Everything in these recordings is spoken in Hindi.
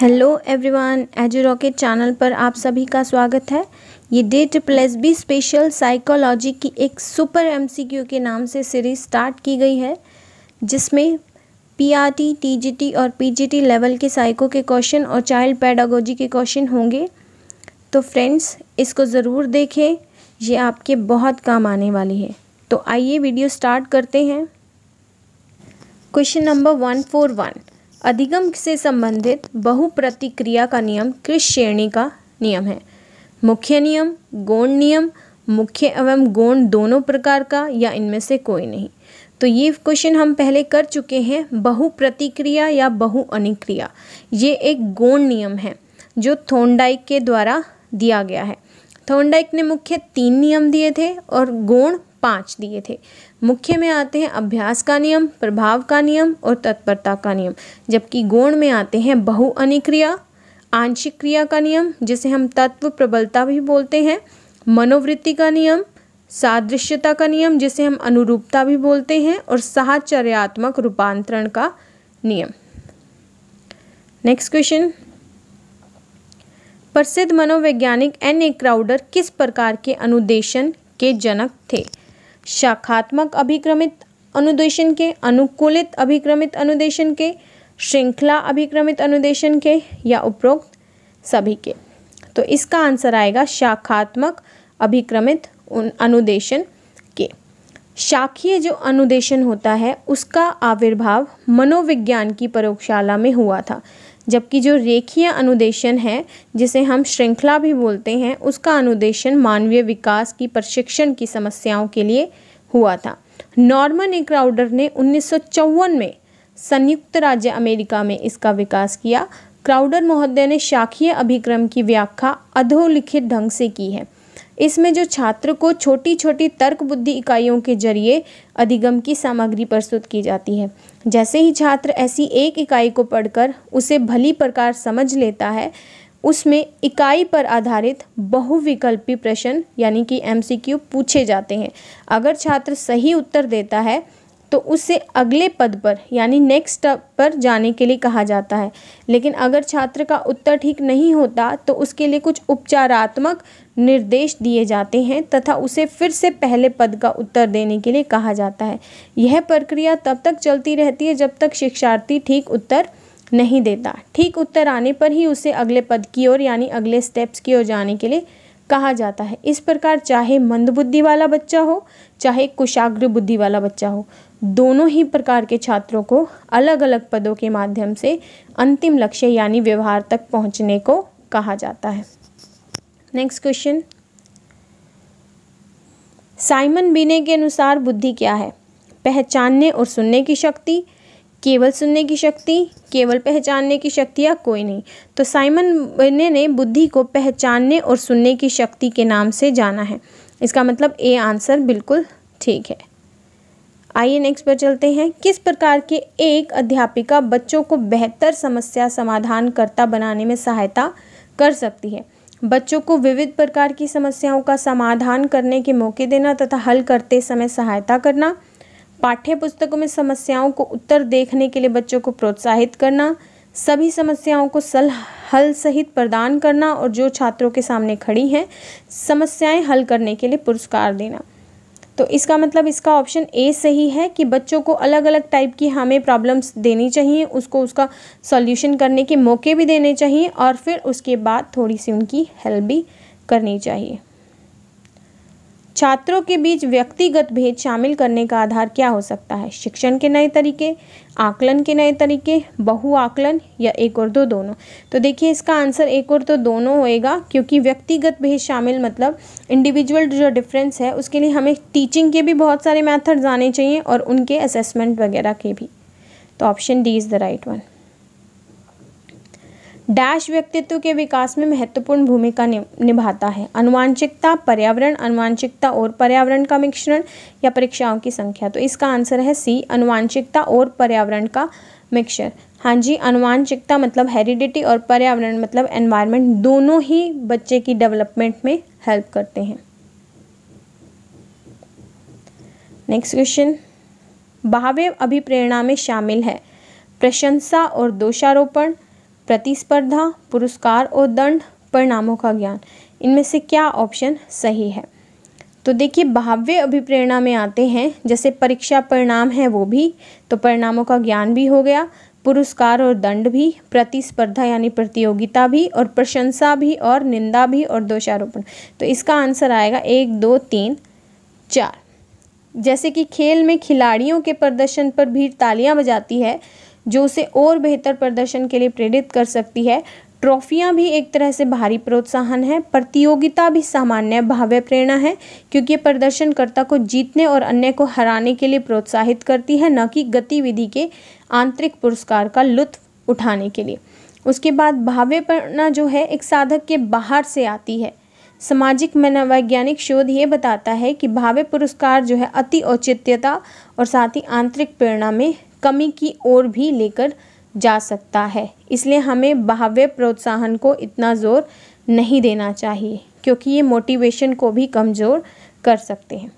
hello everyone edu rocket channel पर आप सभी का स्वागत है ये डेट प्लस बी स्पेशल साइकोलॉजी की एक सुपर एमसीक्यू के नाम से सीरीज स्टार्ट की गई है जिसमें पीआरटी, टीजीटी और पीजीटी लेवल के साइको के क्वेश्चन और चाइल्ड पैडागोजी के क्वेश्चन होंगे तो फ्रेंड्स इसको ज़रूर देखें ये आपके बहुत काम आने वाली है तो आइए वीडियो स्टार्ट करते हैं question number one four one अधिगम से संबंधित बहुप्रतिक्रिया का नियम किस श्रेणी का नियम है मुख्य नियम गौण नियम मुख्य एवं गौण दोनों प्रकार का या इनमें से कोई नहीं तो ये क्वेश्चन हम पहले कर चुके हैं बहु प्रतिक्रिया या बहु अनिक्रिया ये एक गौण नियम है जो थोंडाइक के द्वारा दिया गया है थोंडाइक ने मुख्य तीन नियम दिए थे और गुण पाँच दिए थे मुख्य में आते हैं अभ्यास का नियम प्रभाव का नियम और तत्परता का नियम जबकि गुण में आते हैं बहुअनिक्रिया आंशिक क्रिया का नियम जिसे हम तत्व प्रबलता भी बोलते हैं मनोवृत्ति का नियम सादृश्यता का नियम जिसे हम अनुरूपता भी बोलते हैं और साहचर्यात्मक रूपांतरण का नियम नेक्स्ट क्वेश्चन प्रसिद्ध मनोवैज्ञानिक एन ए क्राउडर किस प्रकार के अनुदेशन के जनक थे शाखात्मक अभिक्रमित अनुदेशन के अनुकूलित अभिक्रमित अनुदेशन के श्रृंखला अभिक्रमित अनुदेशन के या उपरोक्त सभी के तो इसका आंसर आएगा शाखात्मक अभिक्रमित अनुदेशन के शाखीय जो अनुदेशन होता है उसका आविर्भाव मनोविज्ञान की प्रयोगशाला में हुआ था जबकि जो रेखीय अनुदेशन है जिसे हम श्रृंखला भी बोलते हैं उसका अनुदेशन मानवीय विकास की प्रशिक्षण की समस्याओं के लिए हुआ था नॉर्मन ए क्राउडर ने उन्नीस में संयुक्त राज्य अमेरिका में इसका विकास किया क्राउडर महोदय ने शाखीय अभिक्रम की व्याख्या अधोलिखित ढंग से की है इसमें जो छात्र को छोटी छोटी तर्क बुद्धि इकाइयों के जरिए अधिगम की सामग्री प्रस्तुत की जाती है जैसे ही छात्र ऐसी एक इकाई को पढ़कर उसे भली प्रकार समझ लेता है उसमें इकाई पर आधारित बहुविकल्पी प्रश्न यानी कि एम पूछे जाते हैं अगर छात्र सही उत्तर देता है तो उसे अगले पद पर यानी नेक्स्ट पर जाने के लिए कहा जाता है लेकिन अगर छात्र का उत्तर ठीक नहीं होता तो उसके लिए कुछ उपचारात्मक निर्देश दिए जाते हैं तथा उसे फिर से पहले पद का उत्तर देने के लिए कहा जाता है यह प्रक्रिया तब तक चलती रहती है जब तक शिक्षार्थी ठीक उत्तर नहीं देता ठीक उत्तर आने पर ही उसे अगले पद की ओर यानी अगले स्टेप्स की ओर जाने के लिए कहा जाता है इस प्रकार चाहे मंद बुद्धि वाला बच्चा हो चाहे कुशाग्र बुद्धि वाला बच्चा हो दोनों ही प्रकार के छात्रों को अलग अलग पदों के माध्यम से अंतिम लक्ष्य यानी व्यवहार तक पहुंचने को कहा जाता है नेक्स्ट क्वेश्चन साइमन बीने के अनुसार बुद्धि क्या है पहचानने और सुनने की शक्ति केवल सुनने की शक्ति केवल पहचानने की शक्ति या कोई नहीं तो साइमन बीने ने बुद्धि को पहचानने और सुनने की शक्ति के नाम से जाना है इसका मतलब ए आंसर बिल्कुल ठीक है आइए नेक्स्ट पर चलते हैं किस प्रकार के एक अध्यापिका बच्चों को बेहतर समस्या समाधान करता बनाने में सहायता कर सकती है बच्चों को विविध प्रकार की समस्याओं का समाधान करने के मौके देना तथा हल करते समय सहायता करना पाठ्य पुस्तकों में समस्याओं को उत्तर देखने के लिए बच्चों को प्रोत्साहित करना सभी समस्याओं को सल हल सहित प्रदान करना और जो छात्रों के सामने खड़ी हैं समस्याएं हल करने के लिए पुरस्कार देना तो इसका मतलब इसका ऑप्शन ए सही है कि बच्चों को अलग अलग टाइप की हमें प्रॉब्लम्स देनी चाहिए उसको उसका सॉल्यूशन करने के मौके भी देने चाहिए और फिर उसके बाद थोड़ी सी उनकी हेल्प भी करनी चाहिए छात्रों के बीच व्यक्तिगत भेद शामिल करने का आधार क्या हो सकता है शिक्षण के नए तरीके आकलन के नए तरीके बहु आकलन या एक और दो दोनों तो देखिए इसका आंसर एक और तो दोनों होएगा क्योंकि व्यक्तिगत भेद शामिल मतलब इंडिविजुअल जो डिफरेंस है उसके लिए हमें टीचिंग के भी बहुत सारे मैथड्स आने चाहिए और उनके असेसमेंट वगैरह के भी तो option D is the right one dash व्यक्तित्व के विकास में महत्वपूर्ण भूमिका निभाता है अनुवांशिकता पर्यावरण अनुवांशिकता और पर्यावरण का मिश्रण या परीक्षाओं की संख्या तो इसका आंसर है सी अनुवांशिकता और पर्यावरण का मिक्सर हाँ जी अनुवांशिकता मतलब हेरिडिटी और पर्यावरण मतलब एनवायरनमेंट दोनों ही बच्चे की डेवलपमेंट में हेल्प करते हैं नेक्स्ट क्वेश्चन भावे अभिप्रेरणा में शामिल है प्रशंसा और दोषारोपण प्रतिस्पर्धा पुरस्कार और दंड परिणामों का ज्ञान इनमें से क्या ऑप्शन सही है तो देखिए भाव्य अभिप्रेरणा में आते हैं जैसे परीक्षा परिणाम है वो भी तो परिणामों का ज्ञान भी हो गया पुरस्कार और दंड भी प्रतिस्पर्धा यानी प्रतियोगिता भी और प्रशंसा भी और निंदा भी और दोषारोपण तो इसका आंसर आएगा एक दो तीन चार जैसे कि खेल में खिलाड़ियों के प्रदर्शन पर भीड़ तालियां बजाती है जो उसे और बेहतर प्रदर्शन के लिए प्रेरित कर सकती है ट्रॉफियाँ भी एक तरह से भारी प्रोत्साहन है प्रतियोगिता भी सामान्य भाव्य प्रेरणा है क्योंकि प्रदर्शनकर्ता को जीतने और अन्य को हराने के लिए प्रोत्साहित करती है न कि गतिविधि के आंतरिक पुरस्कार का लुत्फ उठाने के लिए उसके बाद भाव्य प्रेरणा जो है एक साधक के बाहर से आती है सामाजिक मनोवैज्ञानिक शोध ये बताता है कि भाव्य पुरस्कार जो है अति औचित्यता और साथ ही आंतरिक प्रेरणा में कमी की ओर भी लेकर जा सकता है इसलिए हमें भाव्य प्रोत्साहन को इतना ज़ोर नहीं देना चाहिए क्योंकि ये मोटिवेशन को भी कमज़ोर कर सकते हैं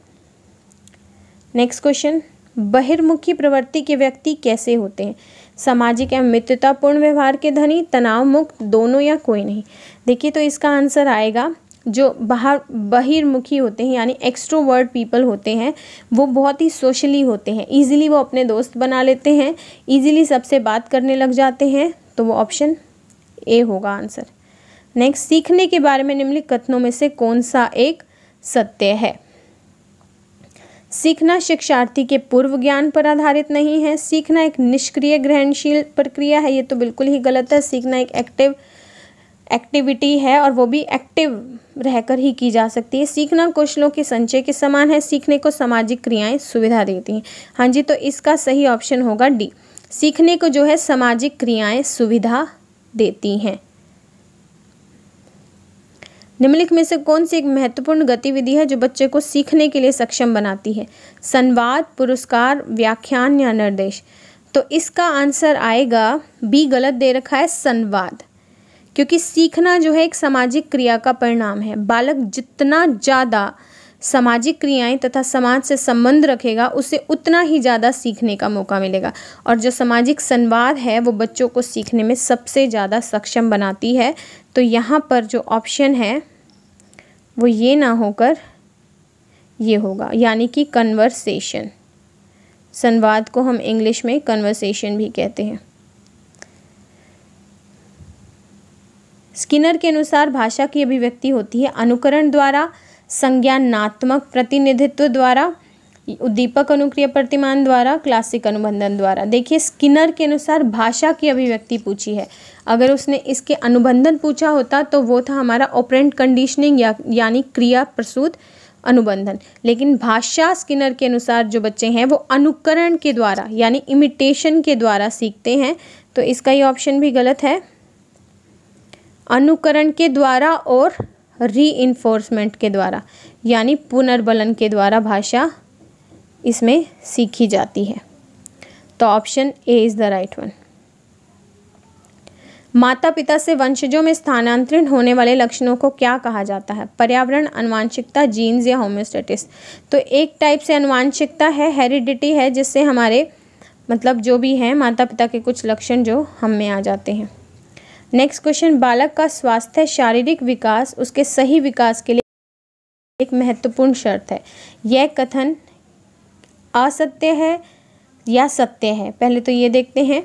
नेक्स्ट क्वेश्चन बहिर्मुखी प्रवृत्ति के व्यक्ति कैसे होते हैं सामाजिक एवं मित्रतापूर्ण व्यवहार के धनी तनाव मुक्त दोनों या कोई नहीं देखिए तो इसका आंसर आएगा जो बाहर बहिर्मुखी होते हैं यानी एक्स्ट्रोवर्ड पीपल होते हैं वो बहुत ही सोशली होते हैं ईजिली वो अपने दोस्त बना लेते हैं ईजिली सबसे बात करने लग जाते हैं तो वो ऑप्शन ए होगा आंसर नेक्स्ट सीखने के बारे में निम्नलिखित कथनों में से कौन सा एक सत्य है सीखना शिक्षार्थी के पूर्व ज्ञान पर आधारित नहीं है सीखना एक निष्क्रिय ग्रहणशील प्रक्रिया है ये तो बिल्कुल ही गलत है सीखना एक एक्टिव एक एक्टिविटी है और वो भी एक्टिव रहकर ही की जा सकती है सीखना कौशलों के संचय के समान है सीखने को सामाजिक क्रियाएं सुविधा देती हैं हाँ जी तो इसका सही ऑप्शन होगा डी सीखने को जो है सामाजिक क्रियाएं सुविधा देती हैं निम्नलिखित में से कौन सी एक महत्वपूर्ण गतिविधि है जो बच्चे को सीखने के लिए सक्षम बनाती है संवाद पुरस्कार व्याख्यान या निर्देश तो इसका आंसर आएगा बी गलत दे रखा है संवाद क्योंकि सीखना जो है एक सामाजिक क्रिया का परिणाम है बालक जितना ज़्यादा सामाजिक क्रियाएं तथा समाज से संबंध रखेगा उसे उतना ही ज़्यादा सीखने का मौका मिलेगा और जो सामाजिक संवाद है वो बच्चों को सीखने में सबसे ज़्यादा सक्षम बनाती है तो यहाँ पर जो ऑप्शन है वो ये ना होकर ये होगा यानी कि कन्वर्सेशन संवाद को हम इंग्लिश में कन्वर्सेशन भी कहते हैं स्किनर के अनुसार भाषा की अभिव्यक्ति होती है अनुकरण द्वारा संज्ञानात्मक प्रतिनिधित्व द्वारा उद्दीपक अनुक्रिया प्रतिमान द्वारा क्लासिक अनुबंधन द्वारा देखिए स्किनर के अनुसार भाषा की अभिव्यक्ति पूछी है अगर उसने इसके अनुबंधन पूछा होता तो वो था हमारा ऑपरेंट कंडीशनिंग या यानी क्रिया प्रसूत अनुबंधन लेकिन भाषा स्किनर के अनुसार जो बच्चे हैं वो अनुकरण के द्वारा यानी इमिटेशन के द्वारा सीखते हैं तो इसका ये ऑप्शन भी गलत है अनुकरण के द्वारा और री के द्वारा यानी पुनर्बलन के द्वारा भाषा इसमें सीखी जाती है तो option A is the right one माता पिता से वंशजों में स्थानांतरण होने वाले लक्षणों को क्या कहा जाता है पर्यावरण अनुवांशिकता जीन्स या होम्योस्टेटिस तो एक टाइप से अनुवांशिकता है हेरिडिटी है जिससे हमारे मतलब जो भी है माता पिता के कुछ लक्षण जो हम में आ जाते हैं नेक्स्ट क्वेश्चन बालक का स्वास्थ्य शारीरिक विकास उसके सही विकास के लिए एक महत्वपूर्ण शर्त है यह कथन असत्य है या सत्य है पहले तो ये देखते हैं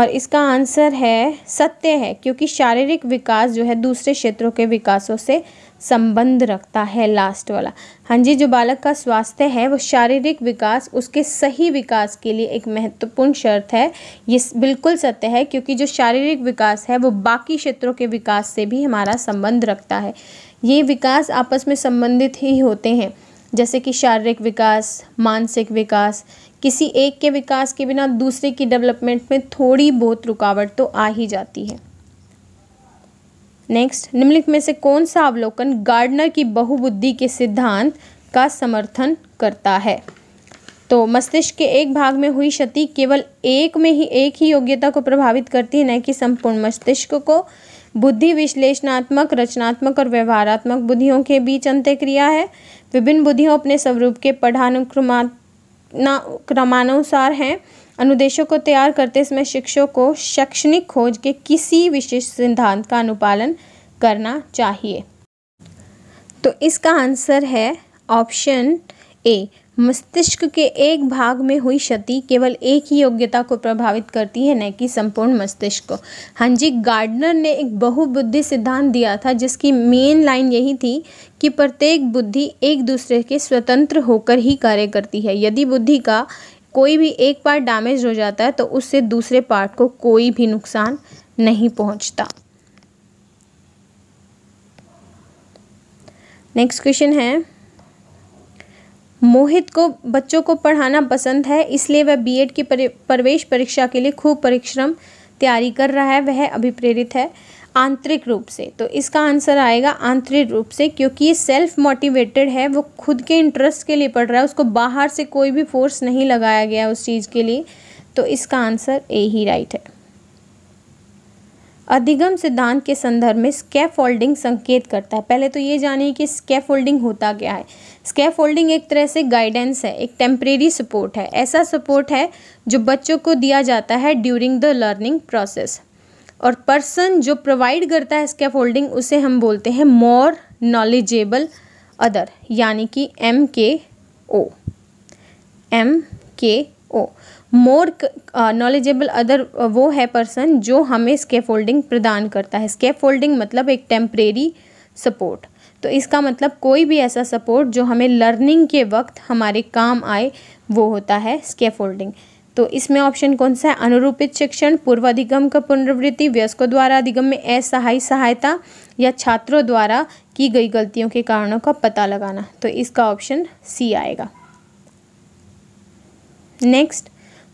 और इसका आंसर है सत्य है क्योंकि शारीरिक विकास जो है दूसरे क्षेत्रों के विकासों से संबंध रखता है लास्ट वाला हाँ जी जो बालक का स्वास्थ्य है वो शारीरिक विकास उसके सही विकास के लिए एक महत्वपूर्ण शर्त है ये बिल्कुल सत्य है क्योंकि जो शारीरिक विकास है वो बाकी क्षेत्रों के विकास से भी हमारा संबंध रखता है ये विकास आपस में संबंधित ही होते हैं जैसे कि शारीरिक विकास मानसिक विकास किसी एक के विकास के बिना दूसरे की डेवलपमेंट में थोड़ी बहुत रुकावट तो आ ही जाती है नेक्स्ट निम्नलिखित में से कौन सा अवलोकन गार्डनर की बहुबुद्धि के सिद्धांत का समर्थन करता है तो मस्तिष्क के एक भाग में हुई क्षति केवल एक में ही एक ही योग्यता को प्रभावित करती है न कि संपूर्ण मस्तिष्क को बुद्धि विश्लेषणात्मक रचनात्मक और व्यवहारात्मक बुद्धियों के बीच अंत्यक्रिया है विभिन्न बुद्धियों अपने स्वरूप के पढ़ानुक्रमाना क्रमानुसार हैं अनुदेशों को तैयार करते समय शिक्षकों को शैक्षणिक खोज के किसी विशेष सिद्धांत का अनुपालन करना चाहिए तो इसका आंसर है ऑप्शन ए मस्तिष्क के एक भाग में हुई क्षति केवल एक ही योग्यता को प्रभावित करती है न कि संपूर्ण मस्तिष्क को हाँ जी गार्डनर ने एक बहुबुद्धि सिद्धांत दिया था जिसकी मेन लाइन यही थी कि प्रत्येक बुद्धि एक दूसरे के स्वतंत्र होकर ही कार्य करती है यदि बुद्धि का कोई भी एक पार्ट डैमेज हो जाता है तो उससे दूसरे पार्ट को कोई भी नुकसान नहीं पहुंचता नेक्स्ट क्वेश्चन है मोहित को बच्चों को पढ़ाना पसंद है इसलिए वह बीएड की प्रवेश परीक्षा के लिए खूब परिश्रम तैयारी कर रहा है वह अभिप्रेरित है आंतरिक रूप से तो इसका आंसर आएगा आंतरिक रूप से क्योंकि ये सेल्फ मोटिवेटेड है वो खुद के इंटरेस्ट के लिए पढ़ रहा है उसको बाहर से कोई भी फोर्स नहीं लगाया गया उस चीज़ के लिए तो इसका आंसर ए ही राइट है अधिगम सिद्धांत के संदर्भ में स्कैफोल्डिंग संकेत करता है पहले तो ये जानिए कि स्कैफोल्डिंग होता क्या है स्कैफोल्डिंग एक तरह से गाइडेंस है एक टेम्परेरी सपोर्ट है ऐसा सपोर्ट है जो बच्चों को दिया जाता है ड्यूरिंग द लर्निंग प्रोसेस और पर्सन जो प्रोवाइड करता है स्केफ होल्डिंग उसे हम बोलते हैं मोर नॉलेजेबल अदर यानी कि एम के ओ एम के ओ मोर नॉलेजेबल अदर वो है पर्सन जो हमें स्केफ होल्डिंग प्रदान करता है स्केफ होल्डिंग मतलब एक टेम्परेरी सपोर्ट तो इसका मतलब कोई भी ऐसा सपोर्ट जो हमें लर्निंग के वक्त हमारे काम आए वो होता है स्केफ होल्डिंग तो इसमें ऑप्शन कौन सा है अनुरूपित शिक्षण अधिगम का पुनरावृत्ति वयस्कों द्वारा अधिगम में असहाय सहायता या छात्रों द्वारा की गई गलतियों के कारणों का पता लगाना तो इसका ऑप्शन सी आएगा नेक्स्ट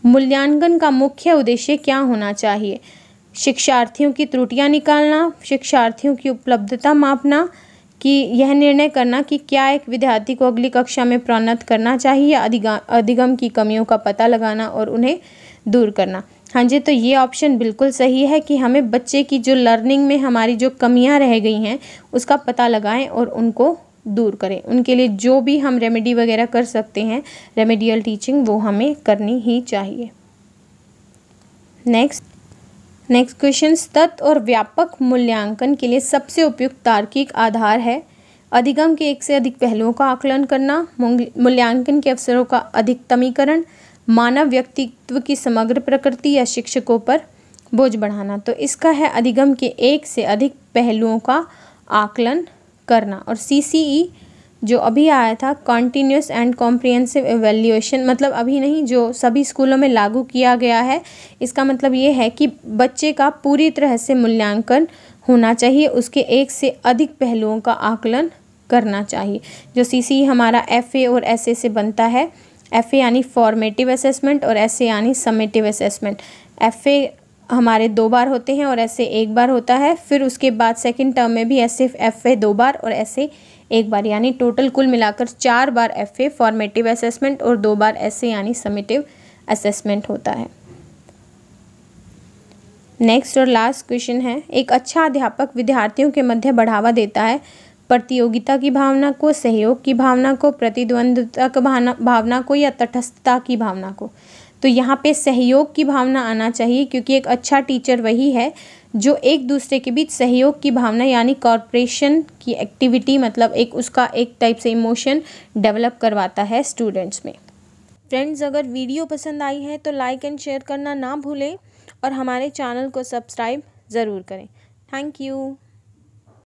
मूल्यांकन का मुख्य उद्देश्य क्या होना चाहिए शिक्षार्थियों की त्रुटियां निकालना शिक्षार्थियों की उपलब्धता मापना कि यह निर्णय करना कि क्या एक विद्यार्थी को अगली कक्षा में प्रोन्नत करना चाहिए या अधिगम की कमियों का पता लगाना और उन्हें दूर करना हाँ जी तो ये ऑप्शन बिल्कुल सही है कि हमें बच्चे की जो लर्निंग में हमारी जो कमियां रह गई हैं उसका पता लगाएं और उनको दूर करें उनके लिए जो भी हम रेमेडी वगैरह कर सकते हैं रेमेडियल टीचिंग वो हमें करनी ही चाहिए नेक्स्ट नेक्स्ट क्वेश्चन तत् और व्यापक मूल्यांकन के लिए सबसे उपयुक्त तार्किक आधार है अधिगम के एक से अधिक पहलुओं का आकलन करना मूल्यांकन के अवसरों का अधिकतमीकरण मानव व्यक्तित्व की समग्र प्रकृति या शिक्षकों पर बोझ बढ़ाना तो इसका है अधिगम के एक से अधिक पहलुओं का आकलन करना और सी सी ई जो अभी आया था कॉन्टीन्यूस एंड कॉम्प्रिहेंसिव एवेल्यूशन मतलब अभी नहीं जो सभी स्कूलों में लागू किया गया है इसका मतलब ये है कि बच्चे का पूरी तरह से मूल्यांकन होना चाहिए उसके एक से अधिक पहलुओं का आकलन करना चाहिए जो सी e हमारा एफ और एस से बनता है एफ यानी फॉर्मेटिव असेसमेंट और एस यानी समेटिव असेसमेंट एफ हमारे दो बार होते हैं और ऐसे एक बार होता है फिर उसके बाद सेकंड टर्म में भी ऐसे एफ ए दो बार और ऐसे एक बार यानी टोटल कुल मिलाकर चार बार एफ ए फॉर्मेटिव असेसमेंट और दो बार एस ए यानी समेटिव असेसमेंट होता है नेक्स्ट और लास्ट क्वेश्चन है एक अच्छा अध्यापक विद्यार्थियों के मध्य बढ़ावा देता है प्रतियोगिता की भावना को सहयोग की भावना को प्रतिद्वंदता की भावना को या तटस्थता की भावना को तो यहाँ पे सहयोग की भावना आना चाहिए क्योंकि एक अच्छा टीचर वही है जो एक दूसरे के बीच सहयोग की भावना यानी कॉरपोरेशन की एक्टिविटी मतलब एक उसका एक टाइप से इमोशन डेवलप करवाता है स्टूडेंट्स में फ्रेंड्स अगर वीडियो पसंद आई है तो लाइक एंड शेयर करना ना भूलें और हमारे चैनल को सब्सक्राइब ज़रूर करें थैंक यू